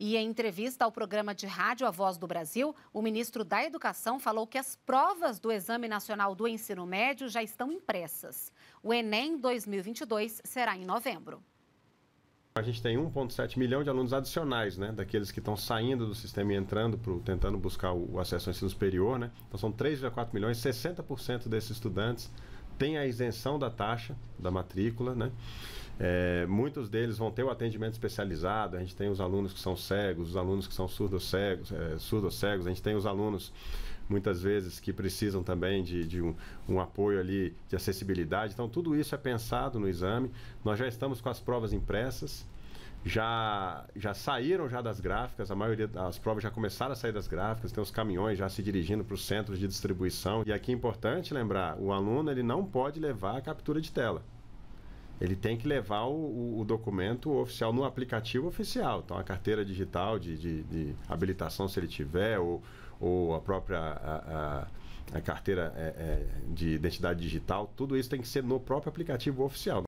E em entrevista ao programa de rádio A Voz do Brasil, o ministro da Educação falou que as provas do Exame Nacional do Ensino Médio já estão impressas. O Enem 2022 será em novembro. A gente tem 1,7 milhão de alunos adicionais, né? Daqueles que estão saindo do sistema e entrando, pro, tentando buscar o acesso ao ensino superior, né? Então são 3,4 milhões, 60% desses estudantes tem a isenção da taxa da matrícula, né? É, muitos deles vão ter o atendimento especializado. A gente tem os alunos que são cegos, os alunos que são surdos cegos, é, surdos cegos. A gente tem os alunos muitas vezes que precisam também de, de um, um, apoio ali de acessibilidade. Então tudo isso é pensado no exame. Nós já estamos com as provas impressas já, já saíram já das gráficas, a maioria das provas já começaram a sair das gráficas, tem os caminhões já se dirigindo para os centros de distribuição. E aqui é importante lembrar, o aluno ele não pode levar a captura de tela. Ele tem que levar o, o documento oficial no aplicativo oficial. Então, a carteira digital de, de, de habilitação, se ele tiver, ou, ou a própria a, a, a carteira é, é, de identidade digital, tudo isso tem que ser no próprio aplicativo oficial.